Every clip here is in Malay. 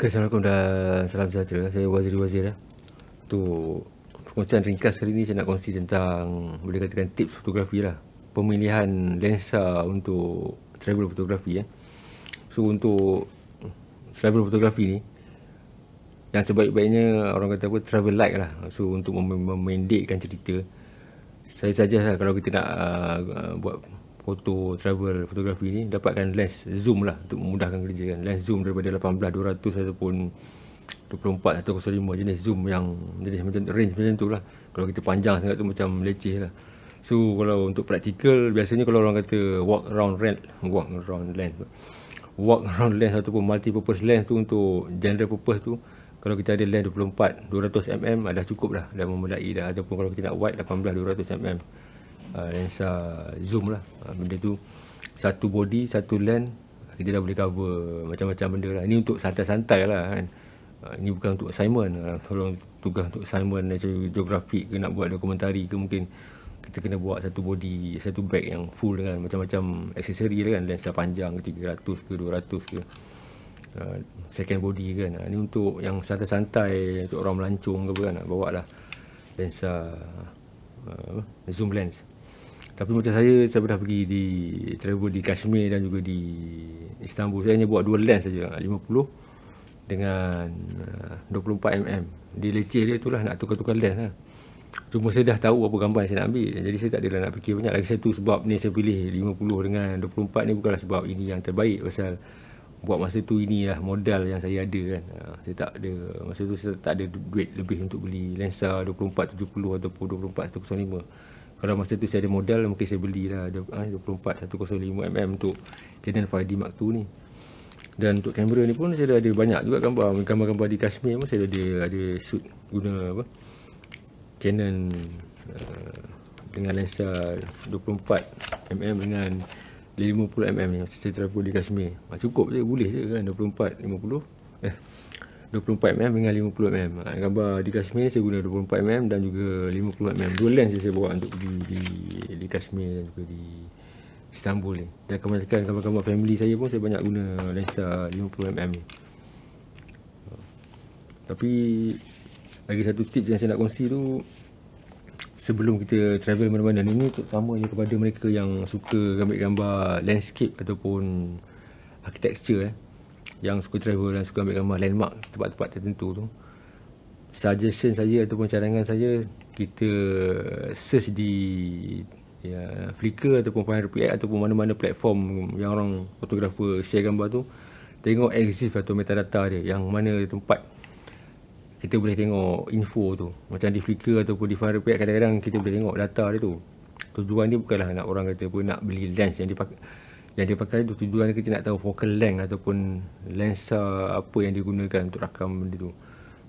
Okay, Assalamualaikum dan salam sejahtera. Saya waziri Wazir lah. Tu macam ringkas hari ini. saya nak kongsi tentang boleh katakan tips fotografi lah. Pemilihan lensa untuk travel fotografi ya. So untuk travel fotografi ni yang sebaik-baiknya orang kata apa travel light lah. So untuk mem- memendekkan cerita saya saja lah kalau kita nak uh, buat foto travel fotografi ni dapatkan lens zoom lah untuk memudahkan kerja kan lens zoom daripada 18-200 ataupun 24-105 jenis zoom yang jadi macam range macam tu lah kalau kita panjang sangat tu macam leceh lah so kalau untuk praktikal biasanya kalau orang kata walk around lens walk around lens walk around lens ataupun multi purpose lens tu untuk general purpose tu kalau kita ada lens 24 200mm dah cukup dah dah memulai dah ataupun kalau kita nak wide 18 200mm lensa ah, zoom lah ah, benda tu satu body satu lens kita dah boleh cover macam-macam benda lah Ini untuk santai-santai lah kan ah, ini bukan untuk assignment tolong tugas untuk assignment macam geografi ke nak buat dokumentari ke mungkin kita kena buat satu body satu bag yang full dengan macam-macam aksesori lah kan lensa panjang ke 300 ke 200 ke second body kan ini untuk yang santai-santai untuk orang melancong ke apa kan nak bawa lah lensa uh, zoom lens tapi macam saya, saya pernah pergi di travel di Kashmir dan juga di Istanbul. Saya hanya buat dua lens saja, 50 dengan 24 eh, mm. Di leceh dia itulah nak tukar-tukar lens lah. Cuma saya dah tahu apa gambar yang saya nak ambil. Jadi saya tak adalah nak fikir banyak. Lagi satu sebab ni saya pilih 50 dengan 24 ni bukanlah sebab ini yang terbaik. Pasal buat masa tu inilah modal yang saya ada kan. Ha, saya tak ada, masa tu saya tak ada duit lebih untuk beli lensa 24-70 ataupun 24-105 kalau masa tu saya ada modal mungkin saya belilah ada uh, 24 105mm untuk Canon 5D Mark II ni dan untuk kamera ni pun saya ada, ada banyak juga gambar gambar-gambar di Kashmir pun saya ada ada shoot guna apa Canon uh, dengan lensa 24mm dengan 50mm ni saya travel di Kashmir ah, cukup je boleh je kan 24 50 eh 24mm dengan 50mm ha, gambar di Kashmir saya guna 24mm dan juga 50mm dua lens saya bawa untuk pergi di, di Kashmir dan juga di Istanbul ni dan kebanyakan gambar-gambar family saya pun saya banyak guna lensa 50mm ni tapi lagi satu tips yang saya nak kongsi tu sebelum kita travel mana-mana ni terutamanya kepada mereka yang suka gambar gambar landscape ataupun architecture eh yang suka travel dan suka ambil gambar landmark tempat-tempat tertentu tu suggestion saya ataupun cadangan saya kita search di ya, Flickr ataupun Pinterest ataupun mana-mana platform yang orang fotografer share gambar tu tengok exif atau metadata dia yang mana tempat kita boleh tengok info tu macam di Flickr ataupun di Pinterest kadang-kadang kita boleh tengok data dia tu tujuan dia bukanlah nak orang kata pun nak beli lens yang dipakai yang dia pakai tu tujuan kita nak tahu focal length ataupun lensa apa yang digunakan untuk rakam benda tu.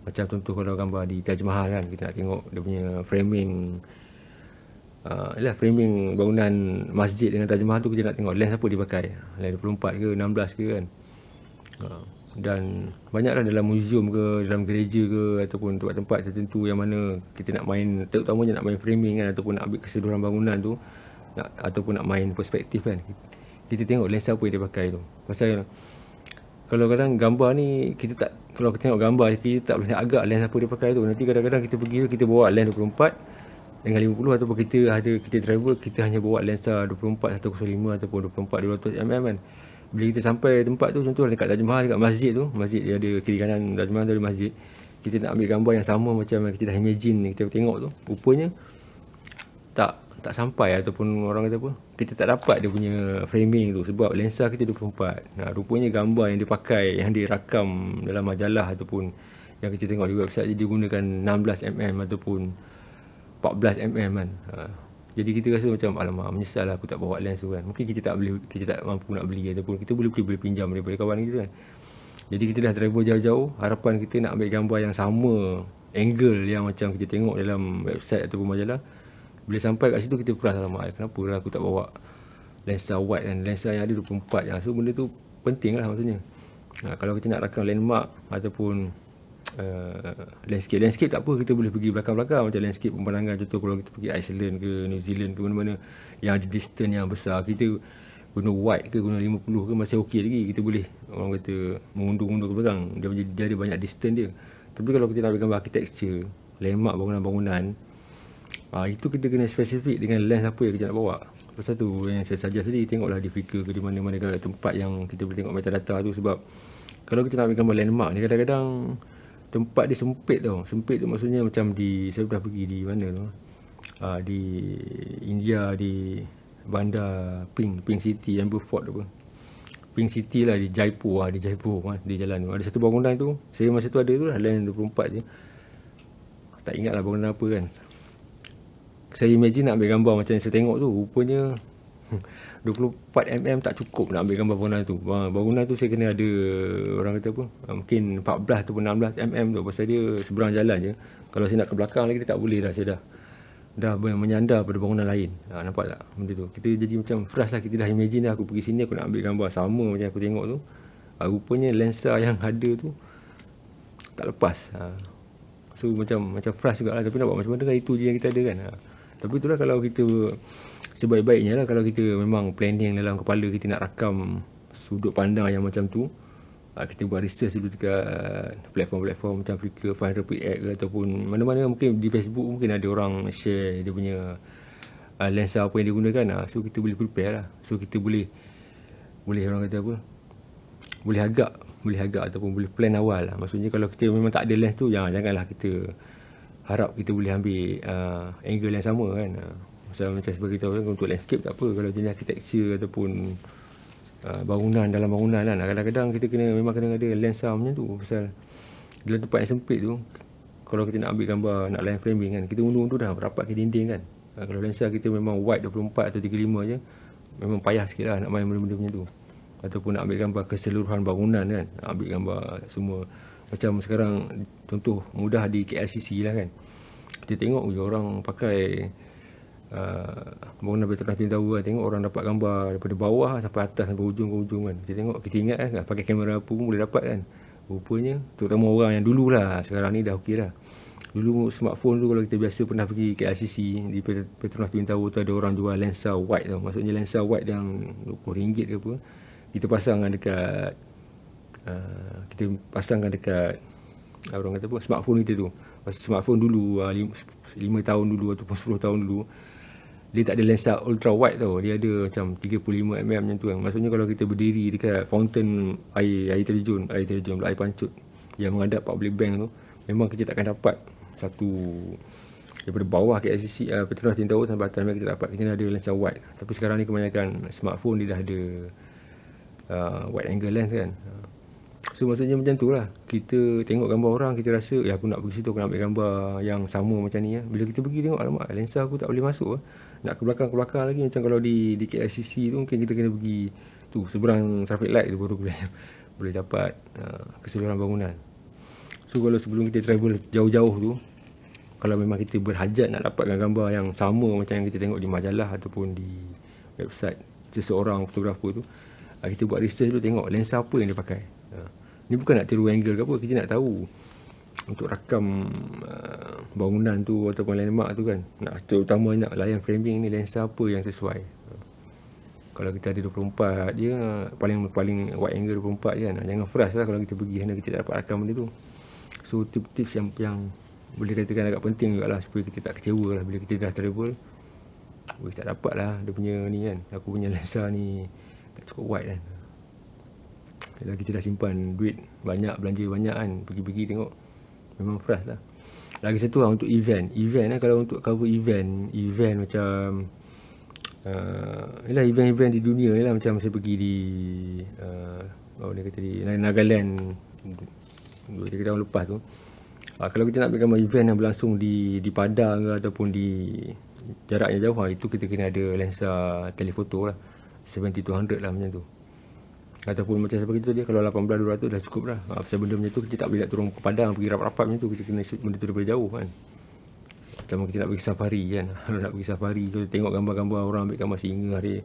Macam contoh kalau gambar di Taj Mahal kan kita nak tengok dia punya framing uh, framing bangunan masjid dengan Taj Mahal tu kita nak tengok lens apa dia pakai. Lens 24 ke 16 ke kan. Uh, dan banyaklah dalam museum ke dalam gereja ke ataupun tempat-tempat tertentu yang mana kita nak main terutamanya nak main framing kan ataupun nak ambil keseluruhan bangunan tu nak, ataupun nak main perspektif kan kita tengok lensa apa yang dia pakai tu pasal kalau kadang gambar ni kita tak kalau kita tengok gambar kita tak boleh nak agak lensa apa dia pakai tu nanti kadang-kadang kita pergi kita bawa lens 24 dengan 50 ataupun kita ada kita travel kita hanya bawa lensa 24 105 ataupun 24 200mm kan bila kita sampai tempat tu contoh dekat Taj Mahal dekat masjid tu masjid dia ada kiri kanan Taj Mahal dari masjid kita nak ambil gambar yang sama macam yang kita dah imagine kita tengok tu rupanya tak tak sampai ataupun orang kata apa kita tak dapat dia punya framing tu sebab lensa kita 24 nah, rupanya gambar yang dia pakai yang dia rakam dalam majalah ataupun yang kita tengok di website dia, dia 16mm ataupun 14mm kan ha. jadi kita rasa macam alamak menyesal lah aku tak bawa lens tu kan mungkin kita tak boleh kita tak mampu nak beli ataupun kita boleh kita boleh pinjam daripada kawan kita kan jadi kita dah travel jauh-jauh harapan kita nak ambil gambar yang sama angle yang macam kita tengok dalam website ataupun majalah bila sampai kat situ kita perasan lama kenapa lah aku tak bawa lensa wide dan lensa yang ada 24 yang so benda tu penting lah maksudnya ha, kalau kita nak rakam landmark ataupun uh, landscape landscape tak apa kita boleh pergi belakang-belakang macam landscape pemandangan contoh kalau kita pergi Iceland ke New Zealand ke mana-mana yang ada distance yang besar kita guna wide ke guna 50 ke masih okey lagi kita boleh orang kata mengundur-undur ke belakang dia, dia, ada banyak distance dia tapi kalau kita nak ambil gambar architecture landmark bangunan-bangunan Ah, itu kita kena spesifik dengan lens apa yang kita nak bawa. Pasal tu yang saya suggest tadi, tengoklah di figure ke di mana-mana ke tempat yang kita boleh tengok metadata tu sebab kalau kita nak ambil gambar landmark ni kadang-kadang tempat dia sempit tau. Sempit tu maksudnya macam di, saya pernah pergi di mana tu. Ah, di India, di bandar Pink, Pink City, Amber Fort apa. Pink City lah di Jaipur lah, di Jaipur lah, di jalan tu. Ada satu bangunan tu, saya masa tu ada tu lah, lens 24 je. Tak ingat lah bangunan apa kan saya imagine nak ambil gambar macam yang saya tengok tu rupanya 24mm tak cukup nak ambil gambar bangunan tu bangunan tu saya kena ada orang kata apa eh, mungkin 14 atau 16mm tu pasal dia seberang jalan je kalau saya nak ke belakang lagi tak boleh dah saya dah dah menyandar pada bangunan lain ha, nampak tak benda tu kita jadi macam fresh lah kita dah imagine lah aku pergi sini aku nak ambil gambar sama macam aku tengok tu ha, rupanya lensa yang ada tu tak lepas ha. so macam macam fresh juga lah tapi nak buat macam mana kan itu je yang kita ada kan ha. Tapi itulah kalau kita sebaik-baiknya lah kalau kita memang planning dalam kepala kita nak rakam sudut pandang yang macam tu ah, kita buat research dulu dekat ah, platform-platform macam Flickr, Fire Repeat ke ataupun mana-mana mungkin di Facebook mungkin ada orang share dia punya uh, ah, lensa apa yang dia gunakan lah. so kita boleh prepare lah so kita boleh boleh orang kata apa boleh agak boleh agak ataupun boleh plan awal lah maksudnya kalau kita memang tak ada lens tu jangan janganlah kita harap kita boleh ambil uh, angle yang sama kan Masa, uh, macam seperti kita untuk landscape tak apa kalau jenis arkitektur ataupun uh, bangunan dalam bangunan kan kadang-kadang kita kena memang kena ada lens macam tu pasal dalam tempat yang sempit tu kalau kita nak ambil gambar nak line framing kan kita undur-undur dah rapat ke dinding kan uh, kalau lensa kita memang wide 24 atau 35 je memang payah sikit lah nak main benda-benda macam tu ataupun nak ambil gambar keseluruhan bangunan kan nak ambil gambar semua macam sekarang contoh mudah di KLCC lah kan kita tengok ui, orang pakai uh, Nabi telah tahu kan. tengok orang dapat gambar daripada bawah sampai atas sampai hujung ke hujung kan kita tengok kita ingat kan pakai kamera apa pun boleh dapat kan rupanya terutama orang yang dulu lah sekarang ni dah okey lah dulu smartphone dulu kalau kita biasa pernah pergi ke LCC di Petronas Twin Tower tu ada orang jual lensa white tau maksudnya lensa white yang RM20 ke apa kita pasang kan dekat Ah, kita pasangkan dekat orang kata apa smartphone kita tu masa smartphone dulu 5 ah, tahun dulu ataupun 10 tahun dulu dia tak ada lensa ultra wide tau dia ada macam 35 mm macam tu kan maksudnya kalau kita berdiri dekat fountain air air terjun air terjun air pancut yang menghadap public bank tu memang kita takkan dapat satu daripada bawah ke SCC e uh, ah, Petronas Tin Tower sampai atas kita dapat kita ada lensa wide tapi sekarang ni kebanyakan smartphone dia dah ada uh, wide angle lens kan So maksudnya macam tu lah Kita tengok gambar orang Kita rasa Ya aku nak pergi situ Aku nak ambil gambar Yang sama macam ni ya. Bila kita pergi tengok Alamak lensa aku tak boleh masuk ah. Nak ke belakang ke belakang lagi Macam kalau di di KLCC tu Mungkin kita kena pergi Tu seberang traffic light tu Baru boleh, boleh dapat uh, Keseluruhan bangunan So kalau sebelum kita travel Jauh-jauh tu Kalau memang kita berhajat Nak dapatkan gambar yang sama Macam yang kita tengok di majalah Ataupun di website Seseorang fotografer tu ah, kita buat research tu tengok lensa apa yang dia pakai. Ha ni bukan nak tiru angle ke apa kita nak tahu untuk rakam uh, bangunan tu ataupun landmark tu kan nak terutama nak layan framing ni lensa apa yang sesuai kalau kita ada 24 dia paling paling wide angle 24 je ya, kan. nak jangan fresh lah kalau kita pergi sana kita tak dapat rakam benda tu so tips-tips yang yang boleh katakan agak penting juga lah supaya kita tak kecewa lah bila kita dah travel weh tak dapat lah dia punya ni kan aku punya lensa ni tak cukup wide kan kalau kita dah simpan duit banyak, belanja banyak kan, pergi-pergi tengok, memang fresh lah. Lagi satu lah untuk event. Event lah kalau untuk cover event, event macam, uh, yalah event-event di dunia ni lah macam saya pergi di, uh, oh, dia kata di Nagaland, dua tiga tahun lepas tu. Uh, kalau kita nak pergi gambar event yang berlangsung di di Padang ke ataupun di jarak yang jauh, ah, itu kita kena ada lensa telefoto lah. 7200 lah macam tu ataupun macam siapa kita dia kalau 18200 dah cukup dah ha, pasal benda macam tu kita tak boleh nak turun ke padang pergi rapat-rapat macam tu kita kena shoot benda tu daripada jauh kan macam kita nak pergi safari kan kalau nak pergi safari tu tengok gambar-gambar orang ambil gambar singa hari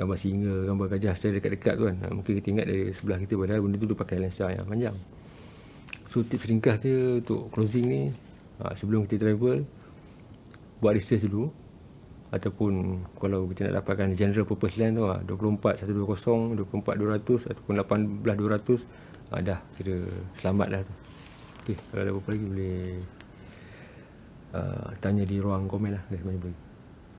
gambar singa gambar gajah secara dekat-dekat tu kan ha, mungkin kita ingat dari sebelah kita padahal benda tu dia pakai lensa yang panjang so tips ringkas dia untuk closing ni ha, sebelum kita travel buat research dulu ataupun kalau kita nak dapatkan general purpose land tu lah 24120 24200 24, ataupun 18200 ah, dah kira selamat dah tu okey kalau ada apa-apa lagi boleh uh, tanya di ruang komen lah okay, banyak -banyak.